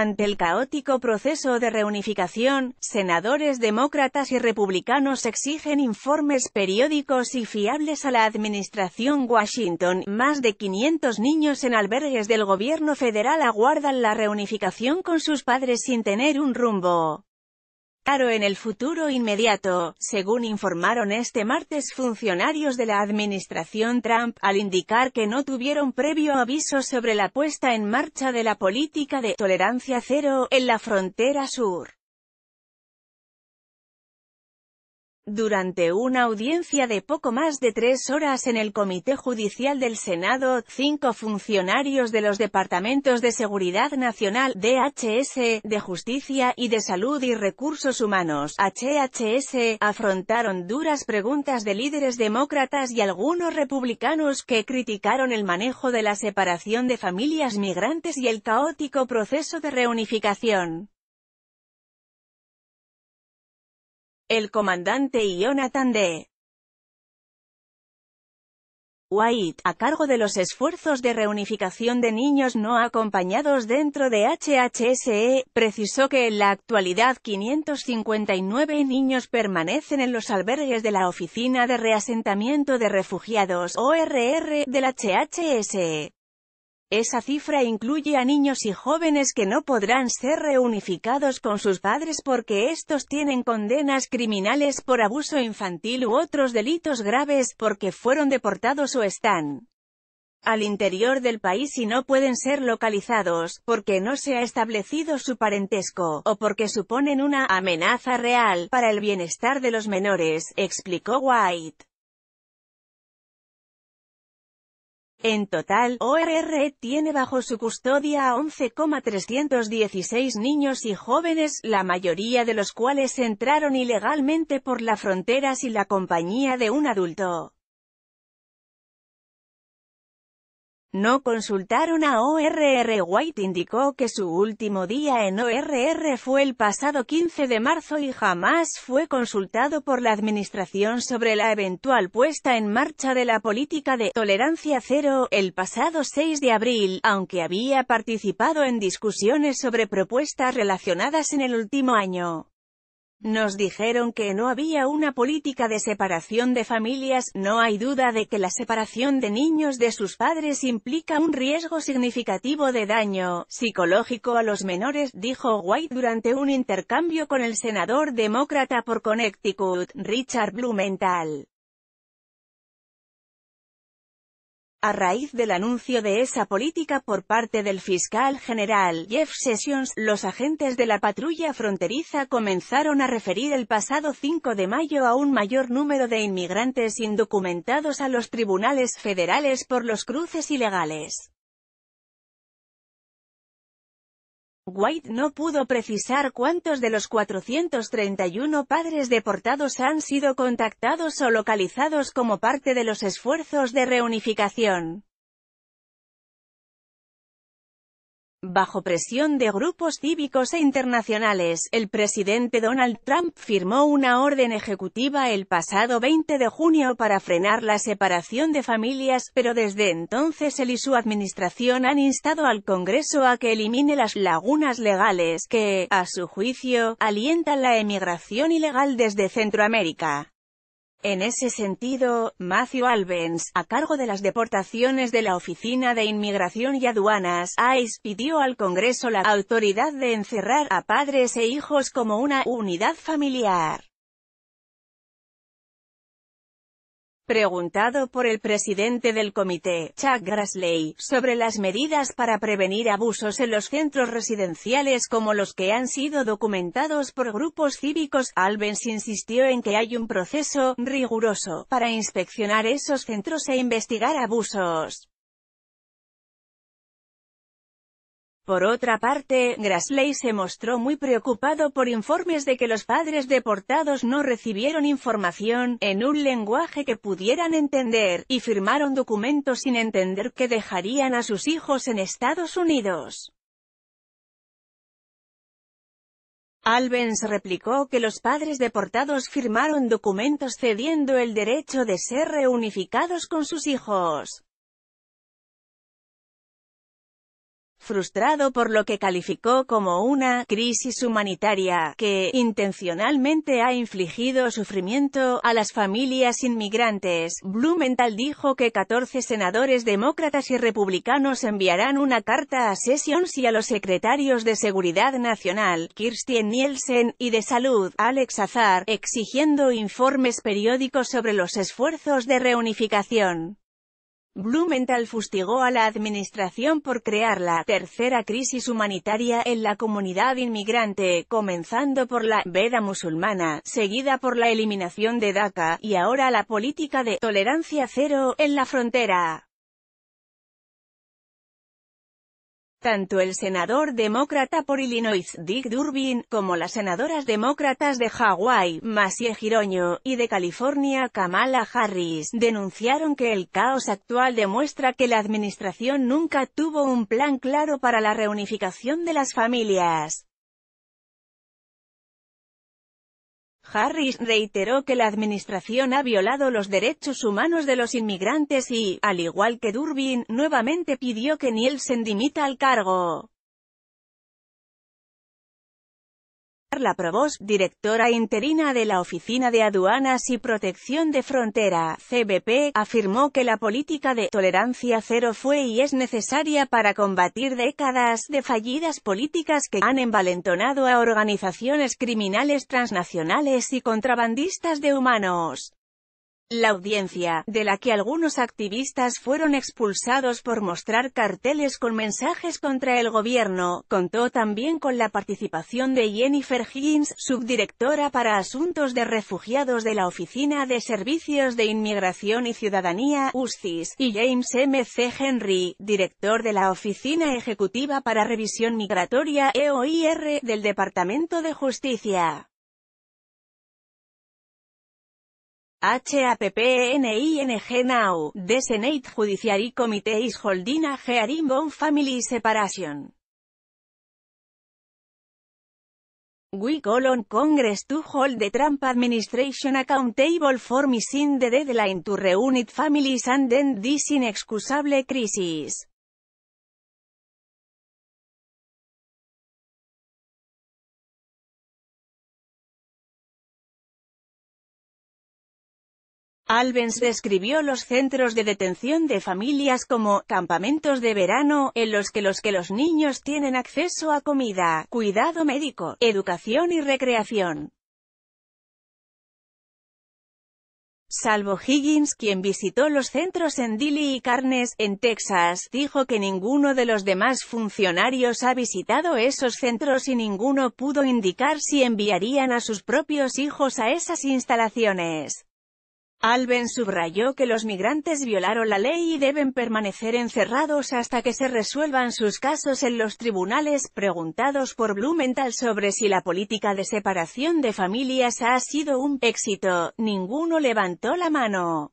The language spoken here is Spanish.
Ante el caótico proceso de reunificación, senadores demócratas y republicanos exigen informes periódicos y fiables a la administración Washington. Más de 500 niños en albergues del gobierno federal aguardan la reunificación con sus padres sin tener un rumbo. Claro en el futuro inmediato, según informaron este martes funcionarios de la administración Trump, al indicar que no tuvieron previo aviso sobre la puesta en marcha de la política de tolerancia cero en la frontera sur. Durante una audiencia de poco más de tres horas en el Comité Judicial del Senado, cinco funcionarios de los Departamentos de Seguridad Nacional, DHS, de Justicia y de Salud y Recursos Humanos, HHS, afrontaron duras preguntas de líderes demócratas y algunos republicanos que criticaron el manejo de la separación de familias migrantes y el caótico proceso de reunificación. El comandante Jonathan D. White, a cargo de los esfuerzos de reunificación de niños no acompañados dentro de HHSE, precisó que en la actualidad 559 niños permanecen en los albergues de la Oficina de Reasentamiento de Refugiados ORR del HHSE. Esa cifra incluye a niños y jóvenes que no podrán ser reunificados con sus padres porque estos tienen condenas criminales por abuso infantil u otros delitos graves, porque fueron deportados o están al interior del país y no pueden ser localizados, porque no se ha establecido su parentesco, o porque suponen una amenaza real para el bienestar de los menores, explicó White. En total, ORR tiene bajo su custodia a 11,316 niños y jóvenes, la mayoría de los cuales entraron ilegalmente por la frontera sin la compañía de un adulto No consultaron a ORR. White indicó que su último día en ORR fue el pasado 15 de marzo y jamás fue consultado por la administración sobre la eventual puesta en marcha de la política de tolerancia cero el pasado 6 de abril, aunque había participado en discusiones sobre propuestas relacionadas en el último año. Nos dijeron que no había una política de separación de familias, no hay duda de que la separación de niños de sus padres implica un riesgo significativo de daño psicológico a los menores, dijo White durante un intercambio con el senador demócrata por Connecticut, Richard Blumenthal. A raíz del anuncio de esa política por parte del fiscal general Jeff Sessions, los agentes de la patrulla fronteriza comenzaron a referir el pasado 5 de mayo a un mayor número de inmigrantes indocumentados a los tribunales federales por los cruces ilegales. White no pudo precisar cuántos de los 431 padres deportados han sido contactados o localizados como parte de los esfuerzos de reunificación. Bajo presión de grupos cívicos e internacionales, el presidente Donald Trump firmó una orden ejecutiva el pasado 20 de junio para frenar la separación de familias, pero desde entonces él y su administración han instado al Congreso a que elimine las lagunas legales que, a su juicio, alientan la emigración ilegal desde Centroamérica. En ese sentido, Matthew Albens, a cargo de las deportaciones de la Oficina de Inmigración y Aduanas, ICE, pidió al Congreso la autoridad de encerrar a padres e hijos como una unidad familiar. Preguntado por el presidente del comité, Chuck Grassley, sobre las medidas para prevenir abusos en los centros residenciales como los que han sido documentados por grupos cívicos, Albens insistió en que hay un proceso riguroso para inspeccionar esos centros e investigar abusos. Por otra parte, Grassley se mostró muy preocupado por informes de que los padres deportados no recibieron información, en un lenguaje que pudieran entender, y firmaron documentos sin entender que dejarían a sus hijos en Estados Unidos. Albens replicó que los padres deportados firmaron documentos cediendo el derecho de ser reunificados con sus hijos. frustrado por lo que calificó como una crisis humanitaria que intencionalmente ha infligido sufrimiento a las familias inmigrantes. Blumenthal dijo que 14 senadores demócratas y republicanos enviarán una carta a Sessions y a los secretarios de Seguridad Nacional, Kirstjen Nielsen, y de Salud, Alex Azar, exigiendo informes periódicos sobre los esfuerzos de reunificación. Blumenthal fustigó a la administración por crear la tercera crisis humanitaria en la comunidad inmigrante, comenzando por la veda musulmana, seguida por la eliminación de DACA, y ahora la política de tolerancia cero en la frontera. Tanto el senador demócrata por Illinois, Dick Durbin, como las senadoras demócratas de Hawái, Masie Giroño, y de California, Kamala Harris, denunciaron que el caos actual demuestra que la administración nunca tuvo un plan claro para la reunificación de las familias. Harris reiteró que la administración ha violado los derechos humanos de los inmigrantes y, al igual que Durbin, nuevamente pidió que Nielsen dimita al cargo. La Provost, directora interina de la Oficina de Aduanas y Protección de Frontera, CBP, afirmó que la política de tolerancia cero fue y es necesaria para combatir décadas de fallidas políticas que han envalentonado a organizaciones criminales transnacionales y contrabandistas de humanos. La audiencia, de la que algunos activistas fueron expulsados por mostrar carteles con mensajes contra el gobierno, contó también con la participación de Jennifer Higgins, subdirectora para asuntos de refugiados de la Oficina de Servicios de Inmigración y Ciudadanía, USCIS, y James M. C. Henry, director de la Oficina Ejecutiva para Revisión Migratoria, EOIR, del Departamento de Justicia. HAPPNING e Now, the Senate Judiciary Committee is holding a hearing family separation. We call on Congress to hold the Trump administration accountable for missing the deadline to reunite families and end this inexcusable crisis. Albens describió los centros de detención de familias como campamentos de verano, en los que los que los niños tienen acceso a comida, cuidado médico, educación y recreación. Salvo Higgins, quien visitó los centros en Dilly y Carnes, en Texas, dijo que ninguno de los demás funcionarios ha visitado esos centros y ninguno pudo indicar si enviarían a sus propios hijos a esas instalaciones. Alben subrayó que los migrantes violaron la ley y deben permanecer encerrados hasta que se resuelvan sus casos en los tribunales. Preguntados por Blumenthal sobre si la política de separación de familias ha sido un éxito, ninguno levantó la mano.